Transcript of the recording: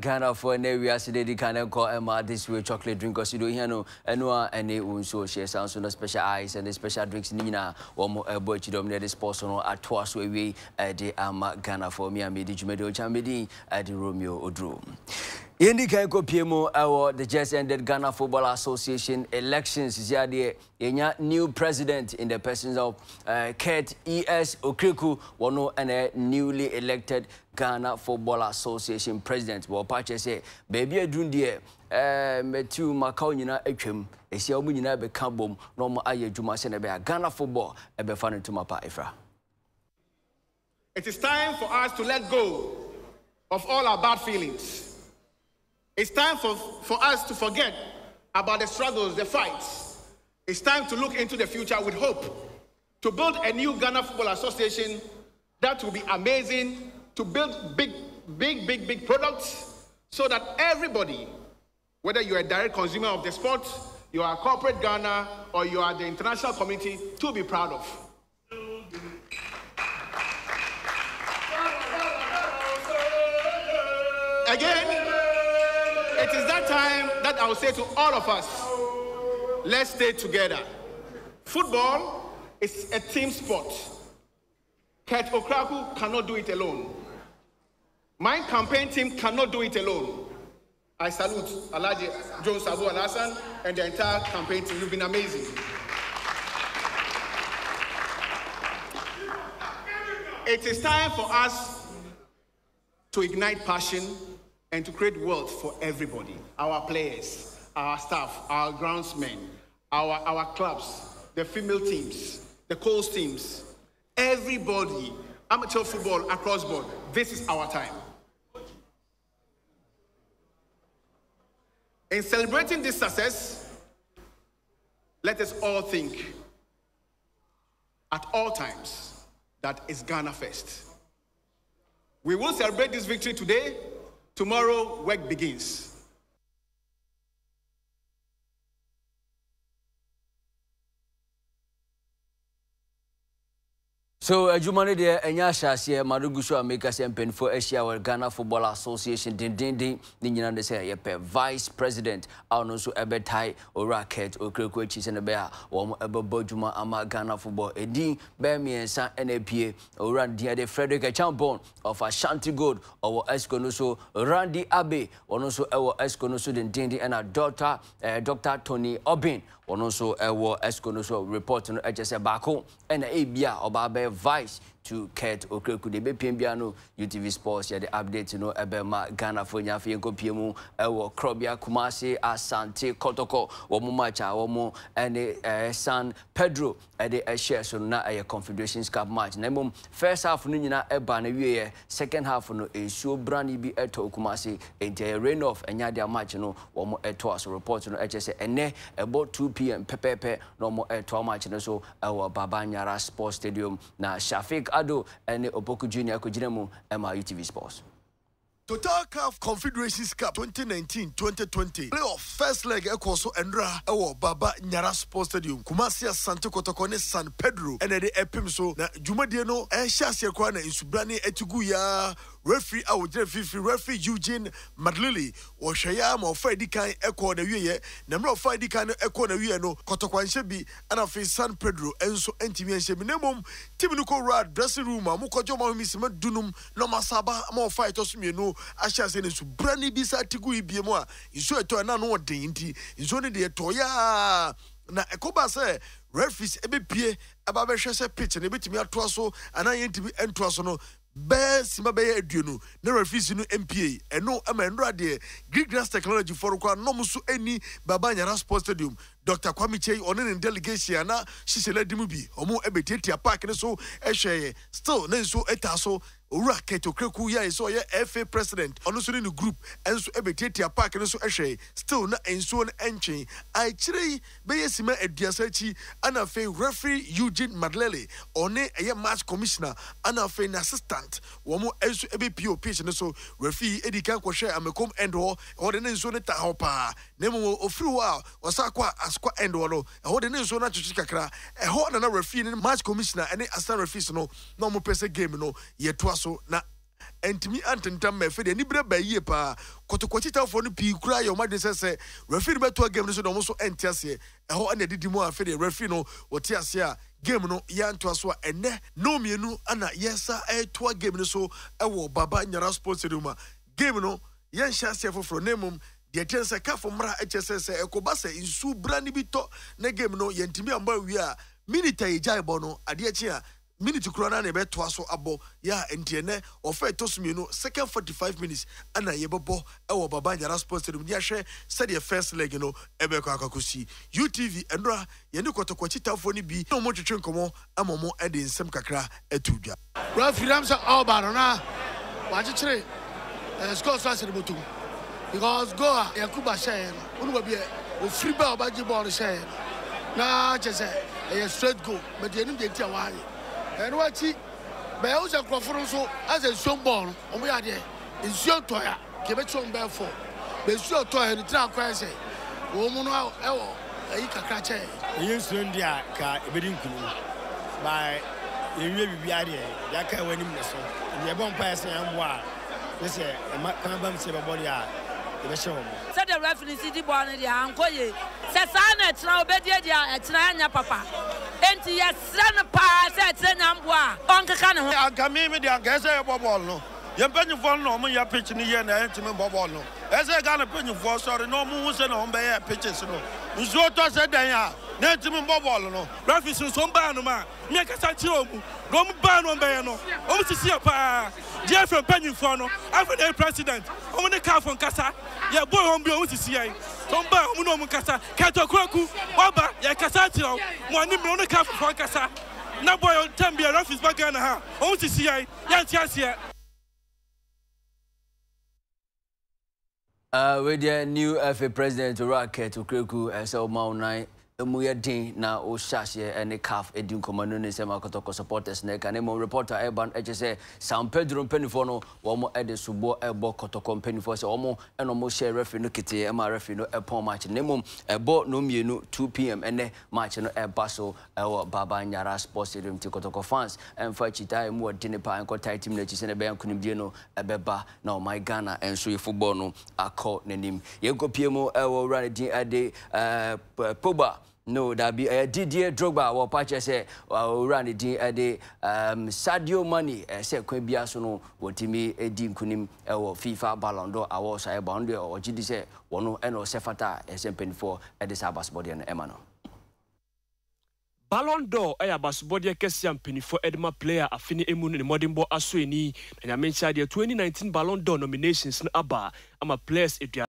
Ghana for an area today, they can call Emma this way chocolate drink because you do here no, and no, and they won't so share sounds so no special ice and the special drinks Nina one more uh, boy to dominate this person at twice way we uh, at the Ama um, Ghana for me. and I made the Jumedo Chamedi at uh, the Romeo Odro yɛndi kan kɔpie mu ɛwɔ the just ended ghana football association elections si adeɛ yɛnya new president in the person of uh, eh, kurt es okreku wɔno ɛna newly elected ghana football association president wɔpa kyerɛ sɛ baabi aduru e deɛ eh, mɛtiw makaw nyinaa e atwam ɛsia wɔn nyinaa bɛka bom na wɔn ayɛ adwuma sɛ na ghana football ɛbɛfa no ntoma pa ɛfra It is time for us to let go of all our bad feelings. It's time for, for us to forget about the struggles, the fights. It's time to look into the future with hope, to build a new Ghana Football Association that will be amazing, to build big, big, big, big products so that everybody, whether you're a direct consumer of the sport, you are a corporate Ghana, or you are the international community, to be proud of. Again, it is that time that I will say to all of us, let's stay together. Football is a team sport. Kurt Okraku cannot do it alone. My campaign team cannot do it alone. I salute Alaji Jones Abu and Hassan and the entire campaign team. You've been amazing. It is time for us to ignite passion and to create wealth for everybody our players, our staff, our groundsmen, our, our clubs, the female teams, the coach teams, everybody, amateur football across board. This is our time. In celebrating this success, let us all think at all times it's Ghana first. We will celebrate this victory today Tomorrow, work begins. so adwuma no deɛ ɛnyɛ ahyɛaseɛ mado gu so a meka sɛ mpanimfoɔ ahyia wɔ ghana football association dendenden ne nyina no sɛ yɛpɛ vice president a ɔno nso ɛbɛtae oraket okreko akyi sɛ no bɛyɛ a wɔn ɛbɛbɔ adwuma ama ghana football ɛdin bɛyɛ mmiɛnsa ɛna apue owura no din ɛde frederick achamborn of ashanti gold ɔwɔ esco no so randy abe ɔno nso ɛwɔ esco no so dendenden ɛna dr ɛɛ tony obin ɔno nso ɛwɔ esco no so report no ɛkyɛ sɛ baako ɛna ebi ɔbaa bɛyɛ Vice. to Kurt Okreku. The BPM Biano UTV Sports, yeah, the update, you know, Ebema, Ghana, Fonya, Fienko, PMU, Ewo, Krobia, Kumasi, Asante, Kotoko, Womumacha, Womu, and eh, San Pedro, and the eh, share, so now eh, a Confederation Cup match. Nemum, first half, Nunina, Ebana, second half, no, a show brandy be Eto Kumasi, and the rain off, and Yadia match, you know, Womu Eto, so report, you know, HSA, and about 2 p.m. Pepepe, no more Eto match, and so our Babanyara Sports Stadium. na Shafiq Ado and Opoku Junior Kujinemu MRU TV Sports. Total CAF Confederations Cup 2019-2020 playoff first leg ɛkɔ so ɛnura ɛwɔ Baba Nyara Sports Stadium Kumasi Asante Kɔtɔkɔ ne San Pedro ɛna ɛde ɛpem so na dwumadie no ɛhyɛ aseɛ koraa na nsubirani ɛtigu yaa referee a ah, wɔgyina fifiri referee eugene madlili wɔhwɛ yɛ ama ɔfa edi kan ɛkɔɔ na wieɛ na mmerɛ ɔfa edi kan no ɛkɔɔ na wieɛ no kɔtɔkwanhyɛ bi ɛna afei san pedro ɛnso ɛntumi ɛnhyɛ bi na mmom tim no kɔ wura dressing room a mokɔgye ɔma homi sima dunum na ɔma saba ama ɔfa ɛtɔ so mmienu ahyɛ ase ne nsu bra ne bi sa atiku yi bie a nsuo ɛtɔ ɛna no ɔden nti nsuo no deɛ ɛtɔ yɛa na ɛkɔba sɛ refis ɛbɛpie ɛba bɛhwɛ sɛ pitch no ɛbɛtumi atoa so anaa yɛntumi ɛntoa so no bɛɛ sima bɛyɛ aduonu ne refuse no mpa ɛno ɛma nnora deɛ greek grass technology fɔro koraa na ɔmo so ani baba nyara sports stadium dr kwame kyei ɔne ne delegation ana hyehyɛ ladi mu bi ɔmo ɛbɛtiatia park ne so ɛhwɛɛ still ne nso ɛtaa so owura kẹtẹ okreku yi a yɛ sɛ ɔyɛ fa president ɔno nso ne ne group nso bɛtiatia park no so hwɛ still na nsuo no ntwɛn akyire yi bɛyɛ sima aduasa akyi ɛna afei referee eugene madlele ɔne ɛyɛ match commissioner ɛna afei assistant wɔn mo nso bɛpie pitch no so referee edi kan kɔhwɛ amekom end hɔ ɔde ne nsuo no ta hɔ paa na mmom ofiri hɔ a ɔsa akɔ a asokɔ end no ɛhɔ de ne nsuo no atwitwi kakra ɛhɔ nana referee ni match commissioner ɛne assistant referees no na wɔn pɛ sɛ game no yɛtoa so so na ntumi antentam ma afei deɛ ani berɛ ba yie paa kɔtɔkɔkyi tafoɔ no pii kura yɛ ɔmadwen sɛ sɛ refiri no bɛtoa game no so na ɔmo so ɛnte aseɛ ɛhɔ ɛna ɛdidi mu a afei deɛ no wɔte aseɛ a game no yɛantoa so a ɛnɛ na mmienu ana yɛsa ɛtoa game no so ɛwɔ baba nyara sports stadium a game no yɛnhyɛ aseɛ foforɔ na mmom deɛ kyɛn sɛ kafo mmara ɛkyɛ sɛ sɛ ɛkɔba sɛ nsu bra bi tɔ na game no yɛntumi amba wie a minita yɛgyaebɔ no adeɛ kye a minute kura na na yɛbɛtoa so abɔ yɛ a nti ɛnɛ ɔfa ɛtɔ so mmienu second forty five minutes ɛna yɛbɛbɔ ɛwɔ baba nyara sports stadium ni ahwɛ sɛdeɛ first leg no ɛbɛkɔ akɔkɔsi utv ɛnora yɛne kɔtɔkɔkyi tafoɔ no bi na ɔmo twetwe nkɔmɔ ama ɔmo ɛde nsɛm kakra ɛto dwa. rafi ramsa ɔba no na wakyekyere ɛɛ eh, score so asɛ ne bɔtɔm because goal a yakuba hyɛɛ no wɔn mu baabi ofiri bɛɛ a ɔbɛgye bɔɔl hyɛɛ no na kyɛ sɛ ɛyɛ straight goal bɛtɛ yɛn ni deɛ ti a ɛno akyi bɛyɛ wo sɛ nkurɔfo no nso asɛ nsuo mbɔɔ no ɔmo yɛ adeɛ nsuo ntɔe a kɛmɛkyɛ ɔmo bɛyɛ fɔ bɛnsuo tɔe no tena akɔɛ sɛ wɔn mu no ɛwɔ ayi kakra kyɛɛ ɛyɛ nsuo ndi a ka ɛbɛdi nkunim ba yɛwie biribi adeɛ yɛaka ɛwɔ anim ne so ɛdeɛ ɛbɔ mpa yɛ sɛ yɛn mboa a ne sɛ ɛma kwan bam sɛ ɛbɛbɔ deɛ a sɛ saa na ɛtena obɛdie deɛ papa enti yɛserɛ no paa sɛ ɛkyerɛ nyamboa a ɔnkeka ne ho anka me mede anka ɛsɛ yɛbɔ bɔɔl no yɛmpanyimfoɔ no na ɔmo yɛ pitch no yɛ na ɛntumi bɔ bɔɔl no ɛsɛ ɛka ne panyimfoɔ sɔre na ɔmo hu sɛ na ɔmbɛyɛ pitches no nsuo tɔ sɛ dɛn a na ɛntumi bɔ bɔɔl no rafi sonsom baa no ma meɛ kyerɛ ɔmu na ɔmo baa no ɔmbɛyɛ no ɔmo sisiɛ paa deɛ fɛ mpanyimfoɔ no afei na president ɔmo ne kaa nkasa yɛbɔɔ hɔ bi ɔmo sisiɛ tó ń bá àwọn kasa kẹtọ kúrọkù ọba yẹ kasa kyerɛ mo ani mìíràn ní ká fufuo kasa na bọ tẹm bi ẹ bá gánà ha òun sì si yẹn ti aseɛ. Uh, with their new FA president, Raket Okreku, and so Mount 9 mu yɛ den na ɔhyɛ aseɛ ne caf di nkɔmmɔ no ne nsɛm akɔtɔkɔ supporters na ɛka ne mmom reporter ɛba no ɛkyɛ sɛ san pedro mpanimfoɔ no wɔn de soboɔ ɛbɔ kɔtɔkɔ mpanimfoɔ sɛ wɔn ɛna wɔn hyɛ refi no ketee ɛma refi no ɛpɔn match ne mmom ɛbɔ no mmienu 2 pm ɛnɛ match no ɛba so ɛwɔ baba nyara sports stadium ti kɔtɔkɔ fans ɛmfa kyitaa mu wɔde ne paa nkɔ tae team no akyi sɛ ne bɛyɛ na ɔman ghana nso yɛ football no akɔ n'anim yɛnkɔpie mu ɛwɔ wura ne din ɛde ɛɛ no dabi ɛyɛ eh, Didier Drogba wɔ pakyɛ sɛ owura ne din ɛde Sadio Mane ɛsɛ eh, kwan bia so no wɔtumi eh, di nkonim ɛwɔ FIFA Ballon d'Or awards a ɛba ɔno deɛ ɔgye di sɛ wɔno ɛna ɔsɛ fata a ɛsɛ mpanimfoɔ ɛde saa abasobɔdeɛ no ɛma no ballon d'or ɛyɛ abasobɔdeɛ kɛseɛ a mpanimfoɔ ɛde ma player afe ne ne mmɔdenbɔ asɔ ani na nyame nkyɛ deɛ 2019 ballon d'or nominations no aba ama players aduane